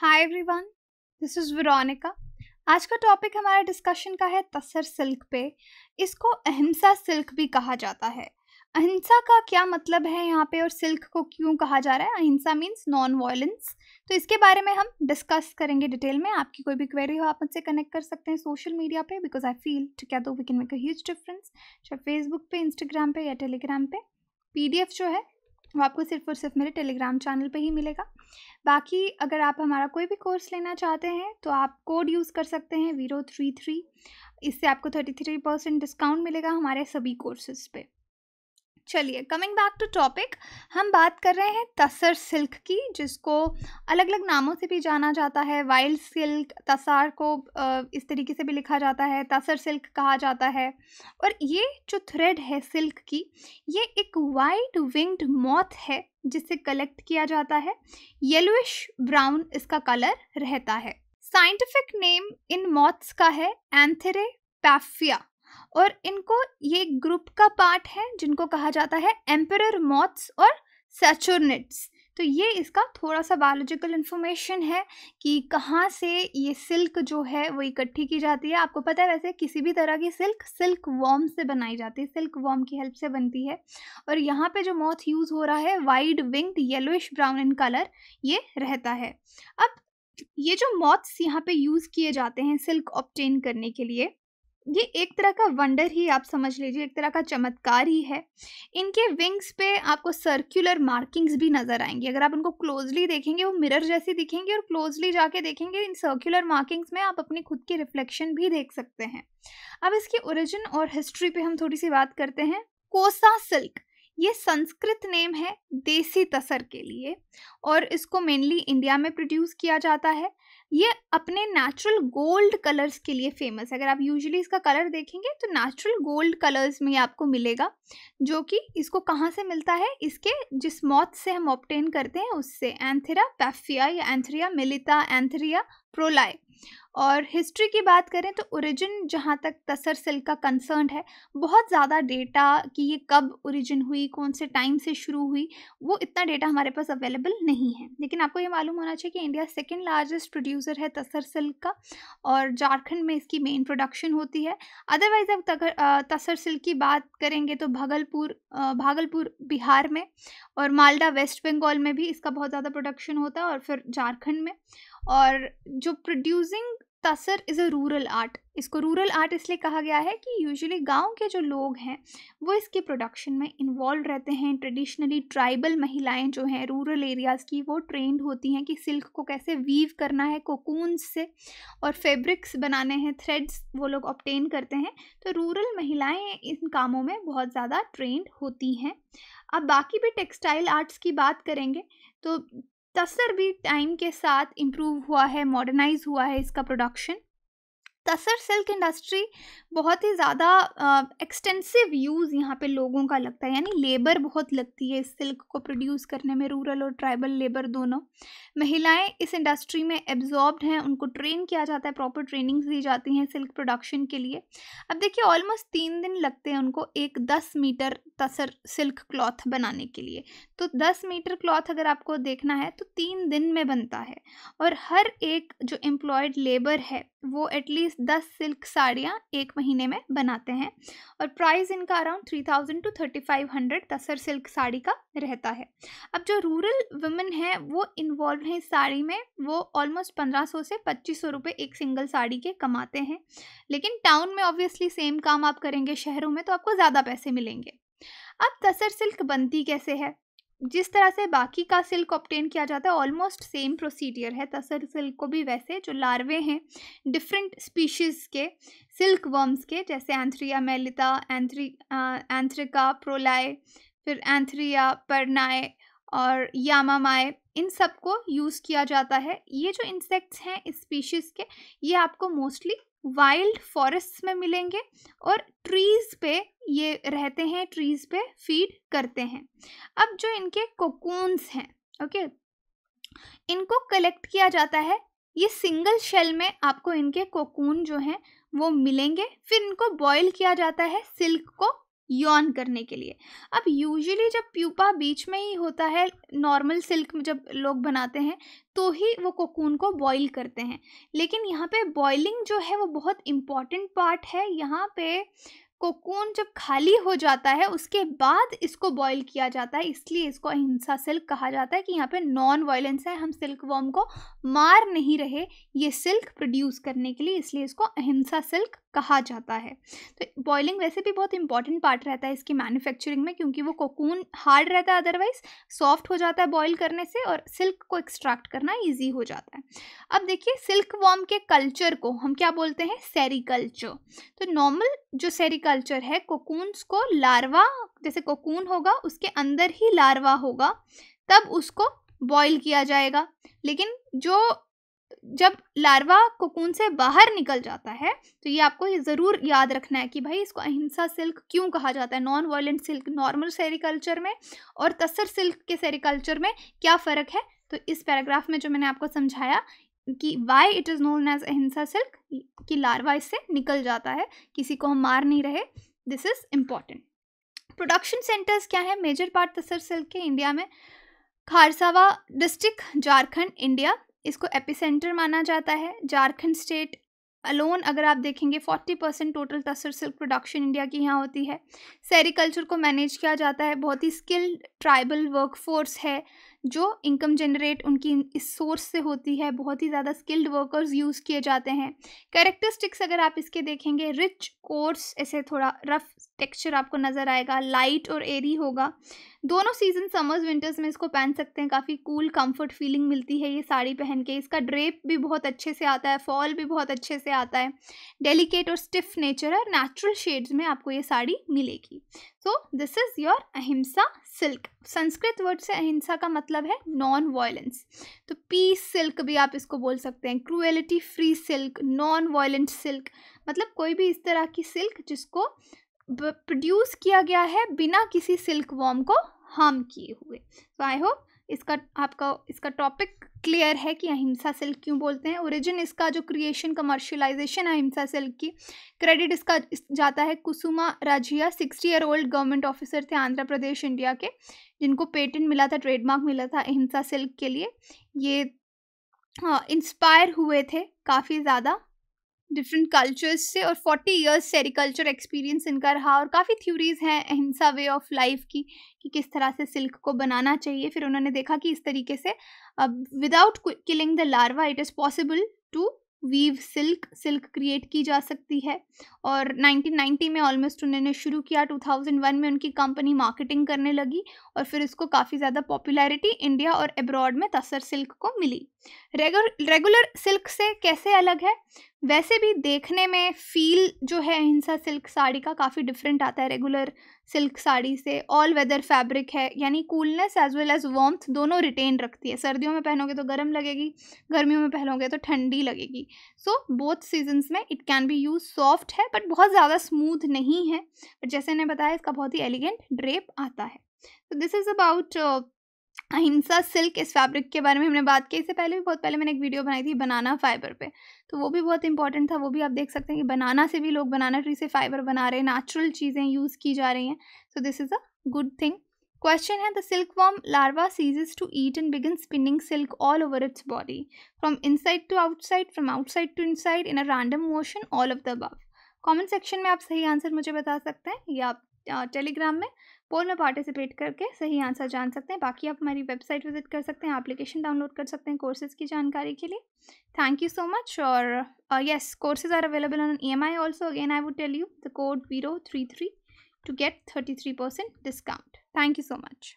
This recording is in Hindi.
hi everyone this is Veronica आज का टॉपिक हमारे डिस्कशन का है तसर सिल्क पे इसको अहिंसा सिल्क भी कहा जाता है अहिंसा का क्या मतलब है यहाँ पे और सिल्क को क्यों कहा जा रहा है अहिंसा मीन्स नॉन वायलेंस तो इसके बारे में हम डिस्कस करेंगे डिटेल में आपकी कोई भी क्वेरी हो आप मुझसे कनेक्ट कर सकते हैं सोशल मीडिया पे because I feel together we can make a huge difference चाहे फेसबुक पे इंस्टाग्राम पे या टेलीग्राम पे पीडीएफ जो है वो आपको सिर्फ और सिर्फ मेरे टेलीग्राम चैनल पे ही मिलेगा बाकी अगर आप हमारा कोई भी कोर्स लेना चाहते हैं तो आप कोड यूज़ कर सकते हैं वीरो थ्री थ्री इससे आपको थर्टी थ्री परसेंट डिस्काउंट मिलेगा हमारे सभी कोर्सेज़ पे चलिए कमिंग बैक टू टॉपिक हम बात कर रहे हैं तसर सिल्क की जिसको अलग अलग नामों से भी जाना जाता है वाइल्ड सिल्क तसार को इस तरीके से भी लिखा जाता है तसर सिल्क कहा जाता है और ये जो थ्रेड है सिल्क की ये एक वाइड विंग्ड मॉथ है जिसे कलेक्ट किया जाता है येलोइश ब्राउन इसका कलर रहता है साइंटिफिक नेम इन मॉथ्स का है एंथेरे पैफिया और इनको ये ग्रुप का पार्ट है जिनको कहा जाता है एम्पर मॉथ्स और सैचुरनेट्स तो ये इसका थोड़ा सा बायोलॉजिकल इन्फॉर्मेशन है कि कहाँ से ये सिल्क जो है वो इकट्ठी की जाती है आपको पता है वैसे किसी भी तरह की सिल्क सिल्क वॉम से बनाई जाती है सिल्क वॉम की हेल्प से बनती है और यहाँ पे जो मॉथ यूज़ हो रहा है wide winged yellowish brown in colour ये रहता है अब ये जो मॉथ्स यहाँ पे यूज़ किए जाते हैं सिल्क ऑप्टेन करने के लिए ये एक तरह का वंडर ही आप समझ लीजिए एक तरह का चमत्कार ही है इनके विंग्स पे आपको सर्कुलर मार्किंग्स भी नज़र आएंगी अगर आप उनको क्लोजली देखेंगे वो मिरर जैसी दिखेंगे और क्लोजली जाके देखेंगे इन सर्कुलर मार्किंग्स में आप अपनी खुद की रिफ्लेक्शन भी देख सकते हैं अब इसकी ओरिजिन और हिस्ट्री पे हम थोड़ी सी बात करते हैं कोसा सिल्क ये संस्कृत नेम है देसी तसर के लिए और इसको मेनली इंडिया में प्रोड्यूस किया जाता है ये अपने नेचुरल गोल्ड कलर्स के लिए फेमस है अगर आप यूजुअली इसका कलर देखेंगे तो नेचुरल गोल्ड कलर्स में आपको मिलेगा जो कि इसको कहाँ से मिलता है इसके जिस मौत से हम ऑप्टेन करते हैं उससे एंथेरा पैफिया या एंथेरिया मिलिता एंथेरिया प्रोलाय और हिस्ट्री की बात करें तो ओरिजिन जहाँ तक तसर सिल्क का कंसर्न है बहुत ज़्यादा डेटा कि ये कब ओरिजिन हुई कौन से टाइम से शुरू हुई वो इतना डेटा हमारे पास अवेलेबल नहीं है लेकिन आपको ये मालूम होना चाहिए कि India second largest produce producer है तसर सिल्क का और झारखंड में इसकी मेन प्रोडक्शन होती है अदरवाइज़ अब तगर तसर सिल्क की बात करेंगे तो भागलपुर भागलपुर बिहार में और मालदा वेस्ट बंगाल में भी इसका बहुत ज़्यादा प्रोडक्शन होता है और फिर झारखंड में और जो producing tasar is a rural art इसको रूरल आर्ट इसलिए कहा गया है कि यूजुअली गांव के जो लोग हैं वो इसके प्रोडक्शन में इन्वॉल्व रहते हैं ट्रेडिशनली ट्राइबल महिलाएं जो हैं रूरल एरियाज़ की वो ट्रेंड होती हैं कि सिल्क को कैसे वीव करना है कोकून से और फैब्रिक्स बनाने हैं थ्रेड्स वो लोग ऑप्टेन करते हैं तो रूरल महिलाएँ इन कामों में बहुत ज़्यादा ट्रेंड होती हैं अब बाकी भी टेक्सटाइल आर्ट्स की बात करेंगे तो तसर भी टाइम के साथ इम्प्रूव हुआ है मॉडर्नाइज हुआ है इसका प्रोडक्शन तसर सिल्क इंडस्ट्री बहुत ही ज़्यादा एक्सटेंसिव यूज़ यहाँ पे लोगों का लगता है यानी लेबर बहुत लगती है इस सिल्क को प्रोड्यूस करने में रूरल और ट्राइबल लेबर दोनों महिलाएं इस इंडस्ट्री में एब्जॉर्ब्ड हैं उनको ट्रेन किया जाता है प्रॉपर ट्रेनिंग्स दी जाती हैं सिल्क प्रोडक्शन के लिए अब देखिए ऑलमोस्ट तीन दिन लगते हैं उनको एक दस मीटर तसर सिल्क क्लॉथ बनाने के लिए तो दस मीटर क्लॉथ अगर आपको देखना है तो तीन दिन में बनता है और हर एक जो एम्प्लॉयड लेबर है वो एटलीस्ट दस सिल्क साड़ियाँ एक महीने में बनाते हैं और प्राइस इनका around three thousand to thirty five hundred tasar silk sari का रहता है अब जो रूरल वुमेन है वो इन्वॉल्व हैं इस साड़ी में वो ऑलमोस्ट पंद्रह सौ से पच्चीस सौ रुपये एक सिंगल साड़ी के कमाते हैं लेकिन टाउन में ऑब्वियसली सेम काम आप करेंगे शहरों में तो आपको ज़्यादा पैसे मिलेंगे अब तसर सिल्क बनती कैसे है जिस तरह से बाकी का सिल्क ऑप्टेन किया जाता है ऑलमोस्ट सेम प्रोसीडियर है तसर सिल्क को भी वैसे जो लार्वे हैं डिफरेंट स्पीशीज़ के सिल्क वर्म्स के जैसे एंथ्रिया मेलिता एंथ्री एंथ्रिका प्रोलाए फिर एंथ्रिया परनाए और यामामाए इन सब को यूज़ किया जाता है ये जो इंसेक्ट्स हैं इस स्पीशीज़ के ये आपको मोस्टली वाइल्ड फॉरेस्ट में मिलेंगे और ट्रीज़ पे ये रहते हैं ट्रीज़ पे फीड करते हैं अब जो इनके कोकून्स हैं ओके इनको कलेक्ट किया जाता है ये सिंगल शेल में आपको इनके कोकून जो हैं वो मिलेंगे फिर इनको बॉईल किया जाता है सिल्क को यौन करने के लिए अब यूजुअली जब प्यूपा बीच में ही होता है नॉर्मल सिल्क में जब लोग बनाते हैं तो ही वो कोकून को बॉईल करते हैं लेकिन यहाँ पे बॉइलिंग जो है वो बहुत इम्पॉर्टेंट पार्ट है यहाँ पे कोकून जब खाली हो जाता है उसके बाद इसको बॉईल किया जाता है इसलिए इसको अहिंसा सिल्क कहा जाता है कि यहाँ पे नॉन वायलेंस है हम सिल्क वॉम को मार नहीं रहे ये सिल्क प्रोड्यूस करने के लिए इसलिए इसको अहिंसा सिल्क कहा जाता है तो बॉयलिंग वैसे भी बहुत इंपॉर्टेंट पार्ट रहता है इसकी मैन्युफैक्चरिंग में क्योंकि वो कोकून हार्ड रहता है अदरवाइज सॉफ्ट हो जाता है बॉयल करने से और सिल्क को एक्सट्रैक्ट करना ईजी हो जाता है अब देखिए सिल्क वॉर्म के कल्चर को हम क्या बोलते हैं सेरिकल्चर तो नॉर्मल जो सेरिकल्चर है कोकून्स को लार्वा जैसे कोकून होगा उसके अंदर ही लार्वा होगा तब उसको बॉयल किया जाएगा लेकिन जो जब लार्वा कोकून से बाहर निकल जाता है तो ये आपको ये ज़रूर याद रखना है कि भाई इसको अहिंसा सिल्क क्यों कहा जाता है non violent silk normal sericulture में और तसर सिल्क के सेरिकल्चर में क्या फ़र्क है तो इस पैराग्राफ में जो मैंने आपको समझाया कि why it is known as ahimsa silk कि लार्वा इससे निकल जाता है किसी को हम मार नहीं रहे this is important production centres क्या है मेजर पार्ट तसर सिल्क के इंडिया में खारसावा डिस्ट्रिक्ट झारखंड इंडिया इसको एपिसेंटर माना जाता है झारखंड स्टेट अलोन अगर आप देखेंगे 40 percent total tasar silk production India की यहाँ होती है सेरिकल्चर को मैनेज किया जाता है बहुत ही स्किल्ड ट्राइबल वर्कफोर्स है जो इनकम जनरेट उनकी इस सोर्स से होती है बहुत ही ज़्यादा स्किल्ड वर्कर्स यूज़ किए जाते हैं कैरेक्टरिस्टिक्स अगर आप इसके देखेंगे रिच कोर्स ऐसे थोड़ा रफ टेक्सचर आपको नज़र आएगा लाइट और एरी होगा दोनों सीजन समर्स विंटर्स में इसको पहन सकते हैं काफ़ी कूल कंफर्ट फीलिंग मिलती है ये साड़ी पहन के इसका ड्रेप भी बहुत अच्छे से आता है फॉल भी बहुत अच्छे से आता है डेलिकेट और स्टिफ नेचर है नेचुरल शेड्स में आपको ये साड़ी मिलेगी so this is your ahimsa silk Sanskrit word से अहिंसा का मतलब है नॉन वायलेंस तो पीस सिल्क भी आप इसको बोल सकते हैं cruelty free silk non violent silk मतलब कोई भी इस तरह की सिल्क जिसको प्रोड्यूस किया गया है बिना किसी सिल्क वॉम को हार्म किए हुए तो आई होप इसका आपका इसका टॉपिक क्लियर है कि अहिंसा सिल्क क्यों बोलते हैं ओरिजिन इसका जो क्रिएशन कमर्शियलाइजेशन अहिंसा सिल्क की क्रेडिट इसका जाता है Kusuma Rajaiah sixty year old government officer थे आंध्र प्रदेश इंडिया के जिनको पेटेंट मिला था ट्रेडमार्क मिला था अहिंसा सिल्क के लिए ये इंस्पायर हाँ, हुए थे काफ़ी ज़्यादा डिफरेंट कल्चर्स से और फोर्टी ईयर्स सेरिकल्चर एक्सपीरियंस इनका रहा और काफ़ी थ्योरीज हैं अहिंसा वे ऑफ लाइफ की कि किस तरह से सिल्क को बनाना चाहिए फिर उन्होंने देखा कि इस तरीके से without killing the larva it is possible to weave silk silk create की जा सकती है और 1990 में ऑलमोस्ट उन्होंने शुरू किया 2001 में उनकी कंपनी मार्केटिंग करने लगी और फिर इसको काफ़ी ज़्यादा पॉपुलैरिटी इंडिया और एब्रॉड में तसर सिल्क को मिली रेगुलर सिल्क से कैसे अलग है वैसे भी देखने में फील जो है हिंसा सिल्क साड़ी का काफ़ी डिफरेंट आता है रेगुलर सिल्क साड़ी से ऑल वेदर फैब्रिक है यानी coolness as well as warmth दोनों रिटेन रखती है सर्दियों में पहनोगे तो गर्म लगेगी गर्मियों में पहनोगे तो ठंडी लगेगी सो बोथ सीजन्स में it can be use soft है बट बहुत ज़्यादा स्मूथ नहीं है बट जैसे मैंने बताया इसका बहुत ही एलिगेंट ड्रेप आता है तो this is about ahimsa silk इस फैब्रिक के बारे में हमने बात की इससे पहले भी बहुत पहले मैंने एक वीडियो बनाई थी बनाना फाइबर पे तो वो भी बहुत इंपॉर्टेंट था वो भी आप देख सकते हैं कि बनाना से भी लोग बनाना ट्री से फाइबर बना रहे हैं नेचुरल चीज़ें यूज़ की जा रही हैं so this is a good thing question है the silk worm larva ceases to eat and begin spinning silk all over its body from inside to outside from outside to inside in a random motion all of the above comment section में आप सही आंसर मुझे बता सकते हैं या आप टेलीग्राम में पोल में पार्टिसिपेट करके सही आंसर जान सकते हैं बाकी आप हमारी वेबसाइट विजिट कर सकते हैं एप्लीकेशन डाउनलोड कर सकते हैं कोर्सेज की जानकारी के लिए थैंक यू सो मच और yes courses are available on E M I also again I would tell you the code zero three three to get thirty three percent discount thank you so much